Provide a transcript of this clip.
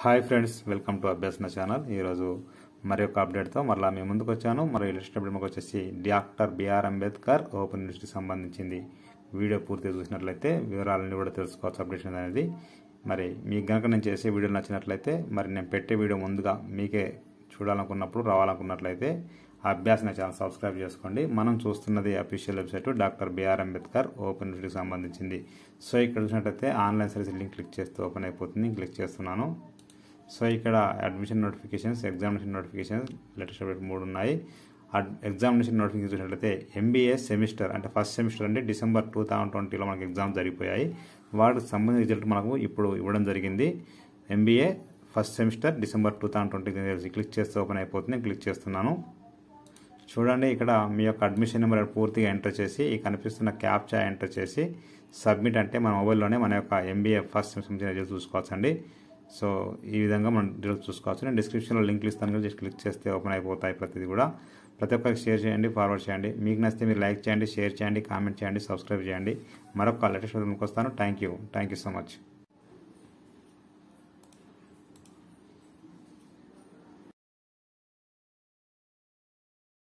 hi friends welcome to Abhyasana channel ఈరోజు మరి యొక్క అప్డేట్తో మరలా మీ ముందుకు వచ్చాను మరి ఇలిస్టబుల్ మాకు వచ్చేసి డాక్టర్ బిఆర్ అంబేద్కర్ ఓపెన్ యూనివర్సిటీకి సంబంధించింది వీడియో పూర్తిగా చూసినట్లయితే వివరాలన్నీ కూడా తెలుసుకోవచ్చు అప్డేషన్ అనేది మరి మీకు కనుక నేను చేసే వీడియోలు నచ్చినట్లయితే మరి నేను పెట్టే వీడియో ముందుగా మీకే చూడాలనుకున్నప్పుడు రావాలనుకున్నట్లయితే అభ్యాసన ఛానల్ సబ్స్క్రైబ్ చేసుకోండి మనం చూస్తున్నది official website doctor B R Ambedkar open యూనివర్సిటీకి సంబంధించింది సో ఇక్కడ చూసినట్లయితే ఆన్లైన్ సర్వీస్ లింక్ క్లిక్ చేస్తే ఓపెన్ అయిపోతుంది క్లిక్ చేస్తున్నాను సో ఇక్కడ admission notifications examination notifications letter మూడు ఉన్నాయి ఎగ్జామినేషన్ నోటిఫికేషన్ చూసినట్లయితే ఎంబీఏ సెమిస్టర్ అంటే ఫస్ట్ సెమిస్టర్ అంటే డిసెంబర్ టూ థౌసండ్ ట్వంటీలో మనకి ఎగ్జామ్ జరిగిపోయాయి వాటికి సంబంధించిన రిజల్ట్ మనకు ఇప్పుడు ఇవ్వడం జరిగింది MBA first semester December two thousand twenty click చేస్తే ఓపెన్ అయిపోతుంది క్లిక్ చేస్తున్నాను చూడండి ఇక్కడ మీ యొక్క అడ్మిషన్ నెంబర్ పూర్తిగా ఎంటర్ చేసి ఈ కనిపిస్తున్న క్యాప్చా ఎంటర్ చేసి సబ్మిట్ అంటే మన మొబైల్లోనే మన యొక్క ఎంబీఏ ఫస్ట్ సెమిస్టర్ రిజల్ట్ చూసుకోవచ్చండి సో ఈ విధంగా మనం డీటెయిల్స్ చూసుకోవచ్చు నేను డిస్క్రిప్షన్లో లింక్లు ఇస్తాను కదా జస్ట్ క్లిక్ చేస్తే ఓపెన్ అయిపోతాయి ప్రతిదీ కూడా ప్రతి ఒక్కరికి షేర్ చేయండి ఫార్వర్డ్ చేయండి మీకు నచ్చితే మీరు లైక్ చేయండి షేర్ చేయండి కామెంట్ చేయండి సబ్స్క్రైబ్ చేయండి మరొక లెటెస్ట్ ముందుకు వస్తాను thank you thank you so much